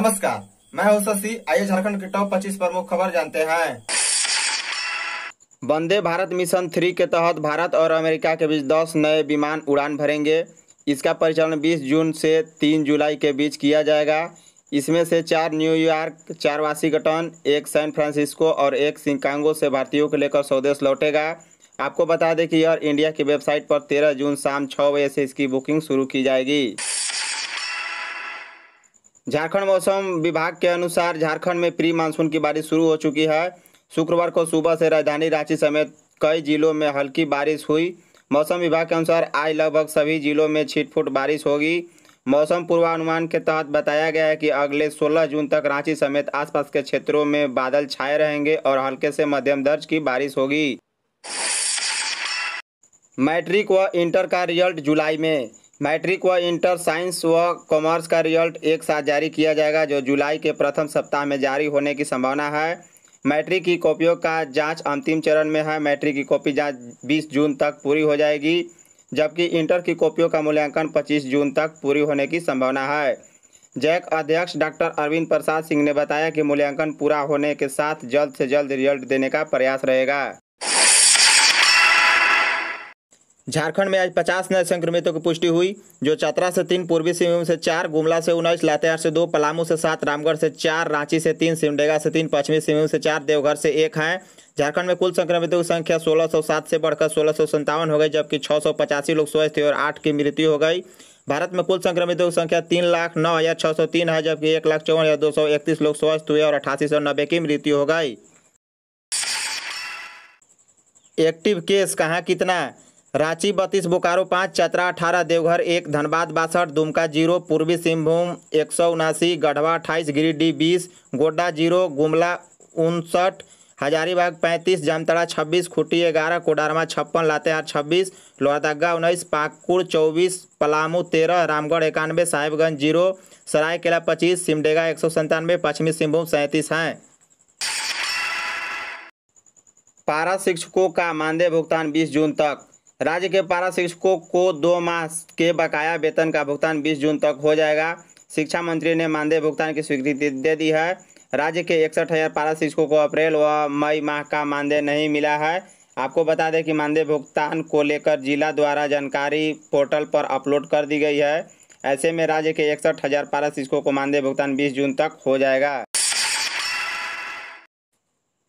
नमस्कार मैं हूं शशि आइए झारखंड के टॉप 25 प्रमुख खबर जानते हैं वंदे भारत मिशन थ्री के तहत भारत और अमेरिका के बीच 10 नए विमान उड़ान भरेंगे इसका परिचालन 20 जून से 3 जुलाई के बीच किया जाएगा इसमें से चार न्यूयॉर्क चार वाशिंगटन एक सैन फ्रांसिस्को और एक सिंकांगो से भारतीयों को लेकर स्वदेश लौटेगा आपको बता दें कि एयर इंडिया की वेबसाइट पर 13 जून शाम छः बजे से इसकी बुकिंग शुरू की जाएगी झारखंड मौसम विभाग के अनुसार झारखंड में प्री मानसून की बारिश शुरू हो चुकी है शुक्रवार को सुबह से राजधानी रांची समेत कई जिलों में हल्की बारिश हुई मौसम विभाग के अनुसार आज लगभग सभी जिलों में छिटफुट बारिश होगी मौसम पूर्वानुमान के तहत बताया गया है कि अगले 16 जून तक रांची समेत आसपास के क्षेत्रों में बादल छाए रहेंगे और हल्के से मध्यम दर्ज की बारिश होगी मैट्रिक व इंटर का रिजल्ट जुलाई में मैट्रिक व इंटर साइंस व कॉमर्स का रिजल्ट एक साथ जारी किया जाएगा जो जुलाई के प्रथम सप्ताह में जारी होने की संभावना है मैट्रिक की कॉपियों का जांच अंतिम चरण में है मैट्रिक की कॉपी जांच 20 जून तक पूरी हो जाएगी जबकि इंटर की कॉपियों का मूल्यांकन 25 जून तक पूरी होने की संभावना है जैक अध्यक्ष डॉक्टर अरविंद प्रसाद सिंह ने बताया कि मूल्यांकन पूरा होने के साथ जल्द से जल्द रिजल्ट देने का प्रयास रहेगा झारखंड में आज 50 नए संक्रमितों की पुष्टि हुई जो चतरा से तीन पूर्वी सिंहभूम से चार गुमला से उन्नीस लातेहार से दो पलामू से सात रामगढ़ से चार रांची से तीन सिमडेगा से तीन पश्चिमी सिंहभूम से चार देवघर से एक हैं झारखंड में कुल संक्रमितों की संख्या सात से बढ़कर सोलह हो गई जबकि छः लोग स्वस्थ थे और आठ की मृत्यु हो गई भारत में कुल संक्रमितों की संख्या तीन लाख नौ हज़ार छः सौ तीन है जबकि एक लाख चौवन हज़ार दो सौ इकतीस लोग स्वस्थ हुए और अठासी सौ नब्बे की मृत्यु हो गई एक्टिव केस कहाँ कितना है रांची बत्तीस बोकारो पाँच चतरा अठारह देवघर एक धनबाद बासठ दुमका जीरो पूर्वी सिंहभूम एक सौ उनासी गढ़वा अट्ठाईस गिरिडीह बीस गोड्डा जीरो गुमला उनसठ हजारीबाग पैंतीस जामतड़ा छब्बीस खुटी ग्यारह कोडारमा छप्पन लातेहार छब्बीस लोहरदगा उन्नीस पाकुड़ चौबीस पलामू तेरह रामगढ़ इक्यानवे साहिबगंज जीरो सरायकेला पच्चीस सिमडेगा एक सौ संतानवे पश्चिमी सिंहभूम सैंतीस हैं पारा शिक्षकों का मानदेय भुगतान बीस जून तक राज्य के पारा शिक्षकों को दो माह के बकाया वेतन का भुगतान 20 जून तक हो जाएगा शिक्षा मंत्री ने मानदेय भुगतान की स्वीकृति दे दी है राज्य के इकसठ हज़ार पारा शिक्षकों को अप्रैल व मई माह का मानदेय नहीं मिला है आपको बता दें कि मानदेय भुगतान को लेकर जिला द्वारा जानकारी पोर्टल पर अपलोड कर दी गई है ऐसे में राज्य के इकसठ हज़ार पारा शिक्षकों को मानदेय भुगतान 20 जून तक हो जाएगा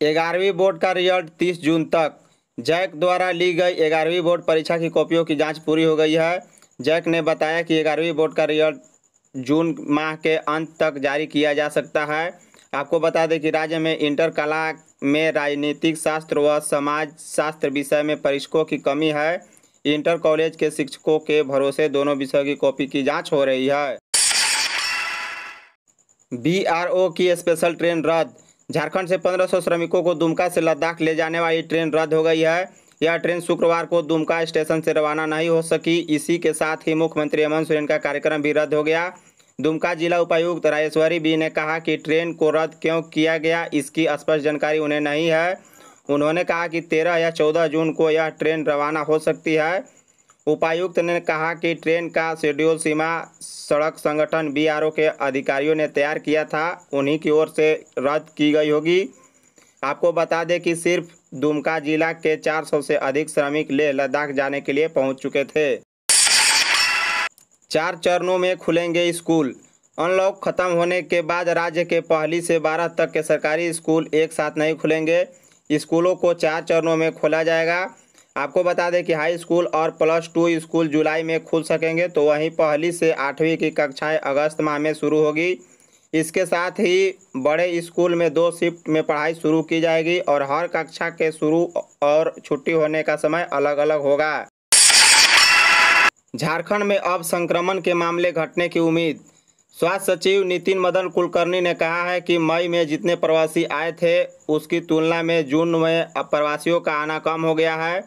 ग्यारहवीं बोर्ड का रिजल्ट 30 जून तक जैक द्वारा ली गई ग्यारहवीं बोर्ड परीक्षा की कॉपियों की जांच पूरी हो गई है जैक ने बताया कि ग्यारहवीं बोर्ड का रिजल्ट जून माह के अंत तक जारी किया जा सकता है आपको बता दें कि राज्य में इंटर कला में राजनीतिक शास्त्र व समाज शास्त्र विषय में परीक्षकों की कमी है इंटर कॉलेज के शिक्षकों के भरोसे दोनों विषयों की कॉपी की जांच हो रही है बी की स्पेशल ट्रेन रद्द झारखंड से 1500 श्रमिकों को दुमका से लद्दाख ले जाने वाली ट्रेन रद्द हो गई है यह ट्रेन शुक्रवार को दुमका स्टेशन से रवाना नहीं हो सकी इसी के साथ ही मुख्यमंत्री हेमंत सोरेन का कार्यक्रम भी रद्द हो गया दुमका जिला उपायुक्त राजेश्वरी बी ने कहा कि ट्रेन को रद्द क्यों किया गया इसकी स्पष्ट जानकारी उन्हें नहीं है उन्होंने कहा कि तेरह या चौदह जून को यह ट्रेन रवाना हो सकती है उपायुक्त ने कहा कि ट्रेन का शेड्यूल सीमा सड़क संगठन बीआरओ के अधिकारियों ने तैयार किया था उन्हीं की ओर से रद्द की गई होगी आपको बता दें कि सिर्फ दुमका जिला के 400 से अधिक श्रमिक लेह लद्दाख जाने के लिए पहुंच चुके थे चार चरणों में खुलेंगे स्कूल अनलॉक खत्म होने के बाद राज्य के पहली से बारह तक के सरकारी स्कूल एक साथ नहीं खुलेंगे स्कूलों को चार चरणों में खोला जाएगा आपको बता दें कि हाई स्कूल और प्लस टू स्कूल जुलाई में खुल सकेंगे तो वहीं पहली से आठवीं की कक्षाएं अगस्त माह में शुरू होगी इसके साथ ही बड़े स्कूल में दो शिफ्ट में पढ़ाई शुरू की जाएगी और हर कक्षा के शुरू और छुट्टी होने का समय अलग अलग होगा झारखंड में अब संक्रमण के मामले घटने की उम्मीद स्वास्थ्य सचिव नितिन मदन कुलकर्णी ने कहा है कि मई में जितने प्रवासी आए थे उसकी तुलना में जून में प्रवासियों का आना कम हो गया है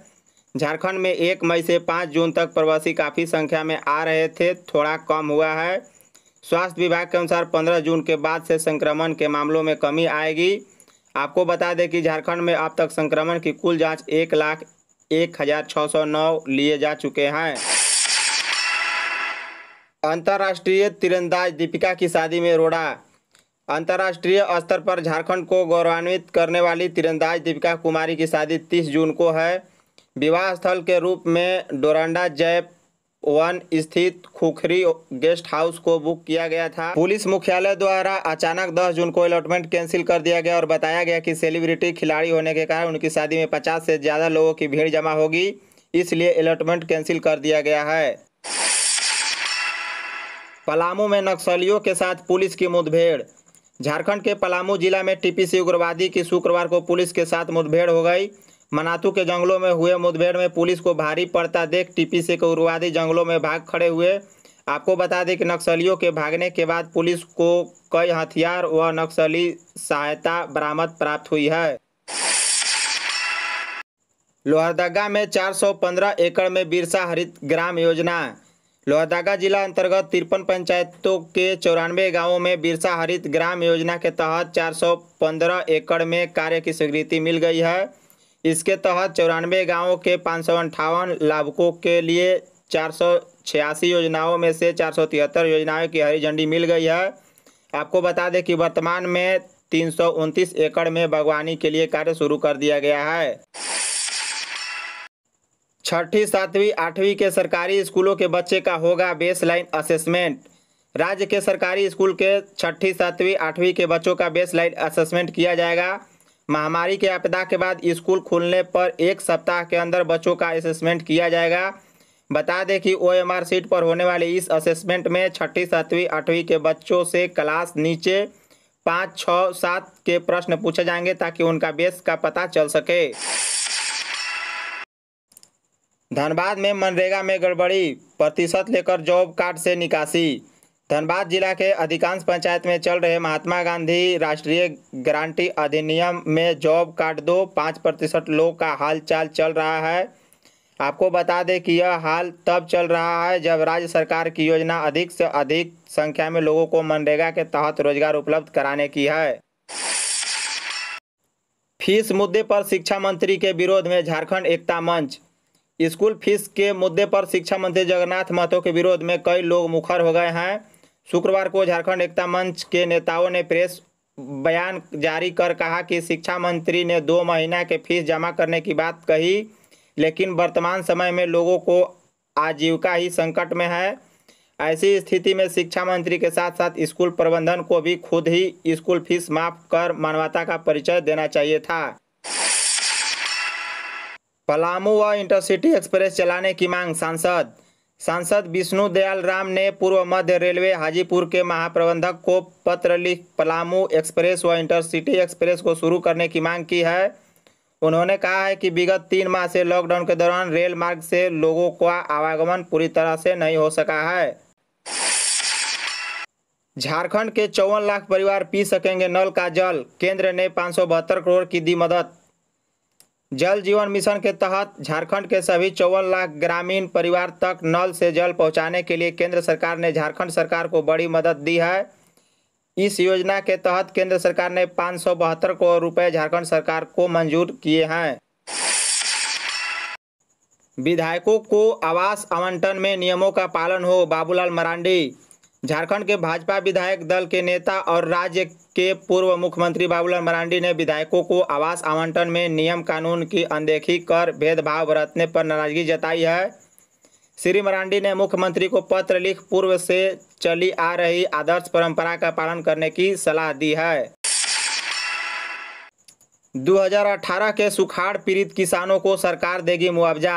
झारखंड में एक मई से पाँच जून तक प्रवासी काफ़ी संख्या में आ रहे थे थोड़ा कम हुआ है स्वास्थ्य विभाग के अनुसार 15 जून के बाद से संक्रमण के मामलों में कमी आएगी आपको बता दें कि झारखंड में अब तक संक्रमण की कुल जांच एक लाख एक हज़ार छः सौ नौ लिए जा चुके हैं अंतर्राष्ट्रीय तिरंदाज दीपिका की शादी में रोड़ा अंतर्राष्ट्रीय स्तर पर झारखंड को गौरवान्वित करने वाली तिरंदाज दीपिका कुमारी की शादी तीस जून को है विवाह स्थल के रूप में डोरांडा जैप वन स्थित खुखरी गेस्ट हाउस को बुक किया गया था पुलिस मुख्यालय द्वारा अचानक 10 जून को अलॉटमेंट कैंसिल कर दिया गया और बताया गया कि सेलिब्रिटी खिलाड़ी होने के कारण उनकी शादी में 50 से ज़्यादा लोगों की भीड़ जमा होगी इसलिए अलॉटमेंट कैंसिल कर दिया गया है पलामू में नक्सलियों के साथ पुलिस की मुठभेड़ झारखंड के पलामू जिला में टीपीसी उग्रवादी की शुक्रवार को पुलिस के साथ मुठभेड़ हो गई मनातू के जंगलों में हुए मुठभेड़ में पुलिस को भारी पड़ता देख टीपीसी के उग्रवादी जंगलों में भाग खड़े हुए आपको बता दें कि नक्सलियों के भागने के बाद पुलिस को कई हथियार व नक्सली सहायता बरामद प्राप्त हुई है लोहरदगा में 415 एकड़ में बिरसा हरित ग्राम योजना लोहरदगा जिला अंतर्गत तिरपन पंचायतों के चौरानवे गांवों में बिरसा हरित ग्राम योजना के तहत 415 एकड़ में कार्य की स्वीकृति मिल गई है इसके तहत चौरानवे गाँवों के पाँच सौ अंठावन लाभुकों के लिए चार सौ छियासी योजनाओं में से चार सौ तिहत्तर योजनाओं की हरी झंडी मिल गई है आपको बता दें कि वर्तमान में तीन सौ उनतीस एकड़ में बागवानी के लिए कार्य शुरू कर दिया गया है छठी सातवीं आठवीं के सरकारी स्कूलों के बच्चे का होगा बेस लाइन असेसमेंट राज्य के सरकारी स्कूल के छठी सातवीं आठवीं के बच्चों का बेस लाइन असेसमेंट किया जाएगा महामारी के आपदा के बाद स्कूल खुलने पर एक सप्ताह के अंदर बच्चों का असेसमेंट किया जाएगा बता दें कि ओ एम सीट पर होने वाले इस असेसमेंट में छठी सातवीं आठवीं के बच्चों से क्लास नीचे पाँच छः सात के प्रश्न पूछे जाएंगे ताकि उनका बेस का पता चल सके धनबाद में मनरेगा में गड़बड़ी प्रतिशत लेकर जॉब कार्ड से निकासी धनबाद जिला के अधिकांश पंचायत में चल रहे महात्मा गांधी राष्ट्रीय गारंटी अधिनियम में जॉब कार्ड दो पाँच प्रतिशत लोग का हाल चाल चल रहा है आपको बता दें कि यह हाल तब चल रहा है जब राज्य सरकार की योजना अधिक से अधिक संख्या में लोगों को मनरेगा के तहत रोजगार उपलब्ध कराने की है फीस मुद्दे पर शिक्षा मंत्री के विरोध में झारखंड एकता मंच स्कूल फीस के मुद्दे पर शिक्षा मंत्री जगन्नाथ महतो के विरोध में कई लोग मुखर हो गए हैं शुक्रवार को झारखंड एकता मंच के नेताओं ने प्रेस बयान जारी कर कहा कि शिक्षा मंत्री ने दो महीना के फीस जमा करने की बात कही लेकिन वर्तमान समय में लोगों को आजीविका ही संकट में है ऐसी स्थिति में शिक्षा मंत्री के साथ साथ स्कूल प्रबंधन को भी खुद ही स्कूल फीस माफ कर मानवता का परिचय देना चाहिए था पलामू व इंटरसिटी एक्सप्रेस चलाने की मांग सांसद सांसद विष्णु दयाल राम ने पूर्व मध्य रेलवे हाजीपुर के महाप्रबंधक को पत्र लिख पलामू एक्सप्रेस व इंटरसिटी एक्सप्रेस को शुरू करने की मांग की है उन्होंने कहा है कि विगत तीन माह से लॉकडाउन के दौरान रेल मार्ग से लोगों का आवागमन पूरी तरह से नहीं हो सका है झारखंड के चौवन लाख परिवार पी सकेंगे नल का जल केंद्र ने पाँच करोड़ की दी मदद जल जीवन मिशन के तहत झारखंड के सभी चौवन लाख ग्रामीण परिवार तक नल से जल पहुंचाने के लिए केंद्र सरकार ने झारखंड सरकार को बड़ी मदद दी है इस योजना के तहत केंद्र सरकार ने पाँच सौ बहत्तर करोड़ रुपये झारखंड सरकार को मंजूर किए हैं विधायकों को आवास आवंटन में नियमों का पालन हो बाबूलाल मरांडी झारखंड के भाजपा विधायक दल के नेता और राज्य के पूर्व मुख्यमंत्री बाबूलाल मरांडी ने विधायकों को आवास आवंटन में नियम कानून की अनदेखी कर भेदभाव बरतने पर नाराजगी जताई है श्री मरांडी ने मुख्यमंत्री को पत्र लिख पूर्व से चली आ रही आदर्श परंपरा का पालन करने की सलाह दी है 2018 के सुखाड़ पीड़ित किसानों को सरकार देगी मुआवजा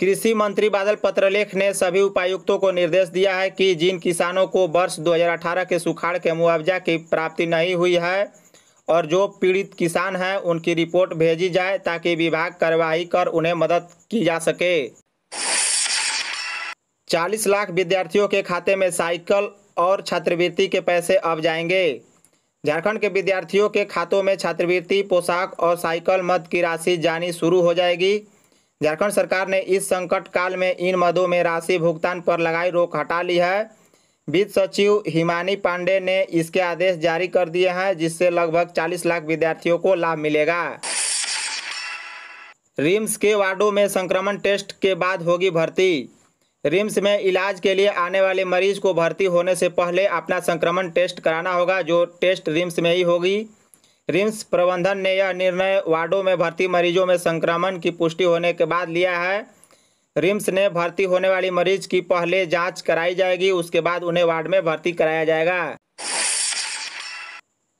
कृषि मंत्री बादल पत्रलेख ने सभी उपायुक्तों को निर्देश दिया है कि जिन किसानों को वर्ष 2018 के सुखाड़ के मुआवजा की प्राप्ति नहीं हुई है और जो पीड़ित किसान हैं उनकी रिपोर्ट भेजी जाए ताकि विभाग कार्रवाई कर उन्हें मदद की जा सके 40 लाख विद्यार्थियों के खाते में साइकिल और छात्रवृत्ति के पैसे अब जाएंगे झारखंड के विद्यार्थियों के खातों में छात्रवृत्ति पोशाक और साइकिल मद की राशि जानी शुरू हो जाएगी झारखंड सरकार ने इस संकट काल में इन मदों में राशि भुगतान पर लगाई रोक हटा ली है वित्त सचिव हिमानी पांडे ने इसके आदेश जारी कर दिए हैं जिससे लगभग 40 लाख विद्यार्थियों को लाभ मिलेगा रिम्स के वार्डों में संक्रमण टेस्ट के बाद होगी भर्ती रिम्स में इलाज के लिए आने वाले मरीज को भर्ती होने से पहले अपना संक्रमण टेस्ट कराना होगा जो टेस्ट रिम्स में ही होगी रिम्स प्रबंधन ने यह निर्णय वार्डों में भर्ती मरीजों में संक्रमण की पुष्टि होने के बाद लिया है रिम्स ने भर्ती होने वाली मरीज की पहले जांच कराई जाएगी उसके बाद उन्हें वार्ड में भर्ती कराया जाएगा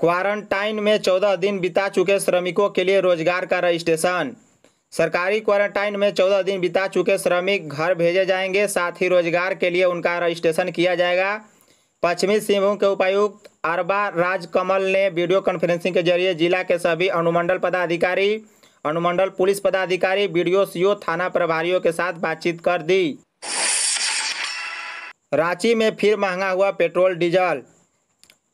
क्वारंटाइन में चौदह दिन बिता चुके श्रमिकों के लिए रोजगार का रजिस्ट्रेशन सरकारी क्वारंटाइन में चौदह दिन बिता चुके श्रमिक घर भेजे जाएंगे साथ ही रोजगार के लिए उनका रजिस्ट्रेशन किया जाएगा पश्चिमी सिंहभूम के उपायुक्त अरबा राजकमल ने वीडियो कॉन्फ्रेंसिंग के जरिए जिला के सभी अनुमंडल पदाधिकारी अनुमंडल पुलिस पदाधिकारी वीडियो सीओ थाना प्रभारियों के साथ बातचीत कर दी रांची में फिर महंगा हुआ पेट्रोल डीजल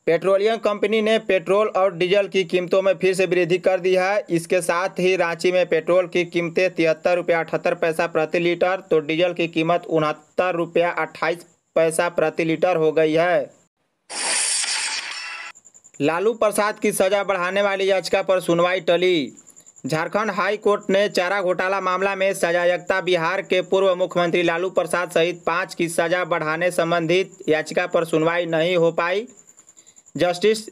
पेट्रोलियम कंपनी ने पेट्रोल और डीजल की कीमतों में फिर से वृद्धि कर दी है इसके साथ ही रांची में पेट्रोल की कीमतें तिहत्तर रुपया अठहत्तर पैसा प्रति लीटर तो डीजल की कीमत उनहत्तर रुपया अट्ठाईस पैसा प्रति लीटर हो गई है लालू प्रसाद की सजा बढ़ाने वाली याचिका पर सुनवाई टली झारखंड हाई कोर्ट ने चारा घोटाला मामला में सजायकता बिहार के पूर्व मुख्यमंत्री लालू प्रसाद सहित पांच की सजा बढ़ाने संबंधित याचिका पर सुनवाई नहीं हो पाई जस्टिस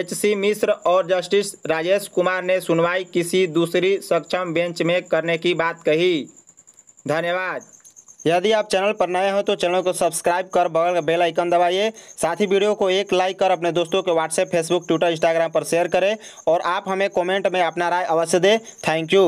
एच सी मिश्र और जस्टिस राजेश कुमार ने सुनवाई किसी दूसरी सक्षम बेंच में करने की बात कही धन्यवाद यदि आप चैनल पर नए हो तो चैनल को सब्सक्राइब कर बगल का बेल आइकन दबाइए साथ ही वीडियो को एक लाइक कर अपने दोस्तों के व्हाट्सएप फेसबुक ट्विटर इंस्टाग्राम पर शेयर करें और आप हमें कमेंट में अपना राय अवश्य दें थैंक यू